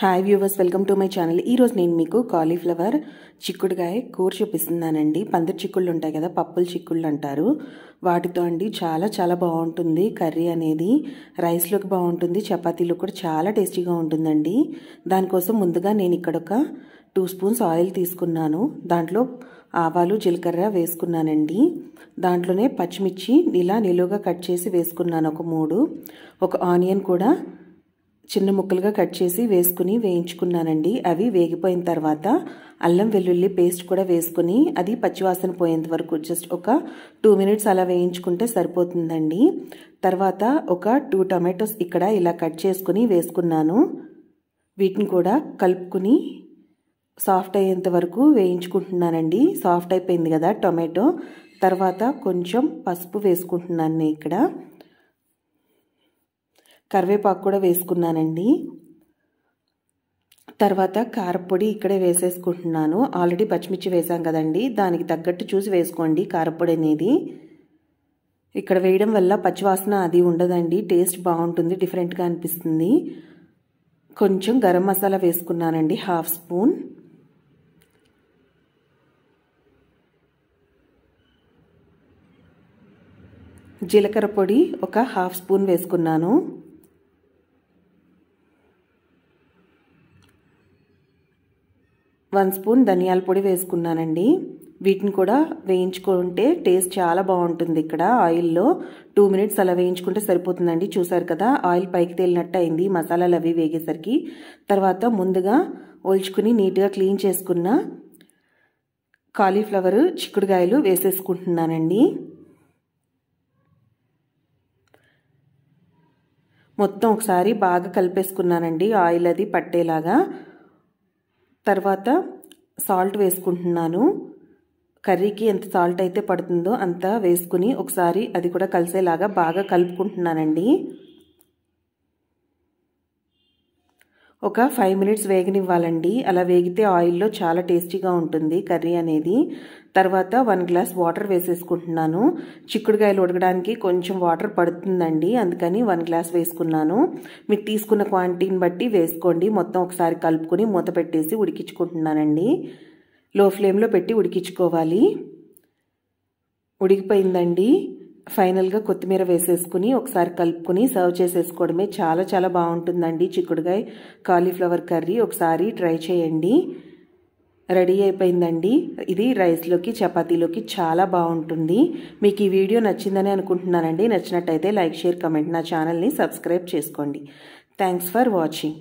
hi viewers welcome to my channel ఈరోజు నేను మీకు కాలీఫ్లవర్ చిక్కుడుగాయ కూర చూపిస్తున్నానండి పందిరి చిక్కుళ్ళు ఉంటాయి కదా పప్పుల చిక్కుళ్ళు అంటారు వాటితో అండి చాలా చాలా బాగుంటుంది కర్రీ అనేది రైస్లోకి బాగుంటుంది చపాతీలో కూడా చాలా టేస్టీగా ఉంటుందండి దానికోసం ముందుగా నేను ఇక్కడ ఒక టూ స్పూన్స్ ఆయిల్ తీసుకున్నాను దాంట్లో ఆవాలు జీలకర్ర వేసుకున్నానండి దాంట్లోనే పచ్చిమిర్చి ఇలా నిలువగా కట్ చేసి వేసుకున్నాను ఒక మూడు ఒక ఆనియన్ కూడా చిన్న ముక్కలుగా కట్ చేసి వేసుకుని వేయించుకున్నానండి అవి వేగిపోయిన తర్వాత అల్లం వెల్లుల్లి పేస్ట్ కూడా వేసుకుని అది పచ్చివాసన పోయేంత వరకు జస్ట్ ఒక టూ మినిట్స్ అలా వేయించుకుంటే సరిపోతుందండి తర్వాత ఒక టూ టమాటోస్ ఇక్కడ ఇలా కట్ చేసుకుని వేసుకున్నాను వీటిని కూడా కలుపుకుని సాఫ్ట్ అయ్యేంత వరకు వేయించుకుంటున్నానండి సాఫ్ట్ అయిపోయింది కదా టొమాటో తర్వాత కొంచెం పసుపు వేసుకుంటున్నాను ఇక్కడ కరివేపాకు కూడా వేసుకున్నానండి తర్వాత కారపొడి ఇక్కడే వేసేసుకుంటున్నాను ఆల్రెడీ పచ్చిమిర్చి వేసాం కదండి దానికి తగ్గట్టు చూసి వేసుకోండి కారపొడి అనేది ఇక్కడ వేయడం వల్ల పచ్చివాసన అది ఉండదండి టేస్ట్ బాగుంటుంది డిఫరెంట్గా అనిపిస్తుంది కొంచెం గరం మసాలా వేసుకున్నానండి హాఫ్ స్పూన్ జీలకర్ర పొడి ఒక హాఫ్ స్పూన్ వేసుకున్నాను వన్ స్పూన్ ధనియాల పొడి వేసుకున్నానండి వీటిని కూడా వేయించుకుంటే టేస్ట్ చాలా బాగుంటుంది ఇక్కడ ఆయిల్లో టూ మినిట్స్ అలా వేయించుకుంటే సరిపోతుందండి చూసారు కదా ఆయిల్ పైకి తేలినట్టు అయింది మసాలాలు అవి వేగేసరికి తర్వాత ముందుగా ఒల్చుకుని నీట్గా క్లీన్ చేసుకున్న కాలీఫ్లవర్ చిక్కుడుగాయలు వేసేసుకుంటున్నానండి మొత్తం ఒకసారి బాగా కలిపేసుకున్నానండి ఆయిల్ అది పట్టేలాగా తర్వాత సాల్ట్ వేసుకుంటున్నాను కర్రీకి ఎంత సాల్ట్ అయితే పడుతుందో అంత వేసుకుని ఒకసారి అది కూడా కలిసేలాగా బాగా కలుపుకుంటున్నానండి ఒక ఫైవ్ మినిట్స్ వేగనివ్వాలండి అలా వేగితే ఆయిల్లో చాలా టేస్టీగా ఉంటుంది కర్రీ అనేది తర్వాత వన్ గ్లాస్ వాటర్ వేసేసుకుంటున్నాను చిక్కుడుకాయలు ఉడకడానికి కొంచెం వాటర్ పడుతుందండి అందుకని వన్ గ్లాస్ వేసుకున్నాను మీరు తీసుకున్న క్వాంటిటీని బట్టి వేసుకోండి మొత్తం ఒకసారి కలుపుకొని మూత పెట్టేసి ఉడికించుకుంటున్నానండి లో ఫ్లేమ్లో పెట్టి ఉడికించుకోవాలి ఉడికిపోయిందండి ఫైనల్గా కొత్తిమీర వేసేసుకుని ఒకసారి కలుపుకొని సర్వ్ చేసేసుకోవడమే చాలా చాలా బాగుంటుందండి చిక్కుడుగాయ కాలీఫ్లవర్ కర్రీ ఒకసారి ట్రై చేయండి రెడీ అయిపోయిందండి ఇది రైస్లోకి చపాతీలోకి చాలా బాగుంటుంది మీకు ఈ వీడియో నచ్చిందని అనుకుంటున్నానండి నచ్చినట్టయితే లైక్ షేర్ కమెంట్ నా ఛానల్ని సబ్స్క్రైబ్ చేసుకోండి థ్యాంక్స్ ఫర్ వాచింగ్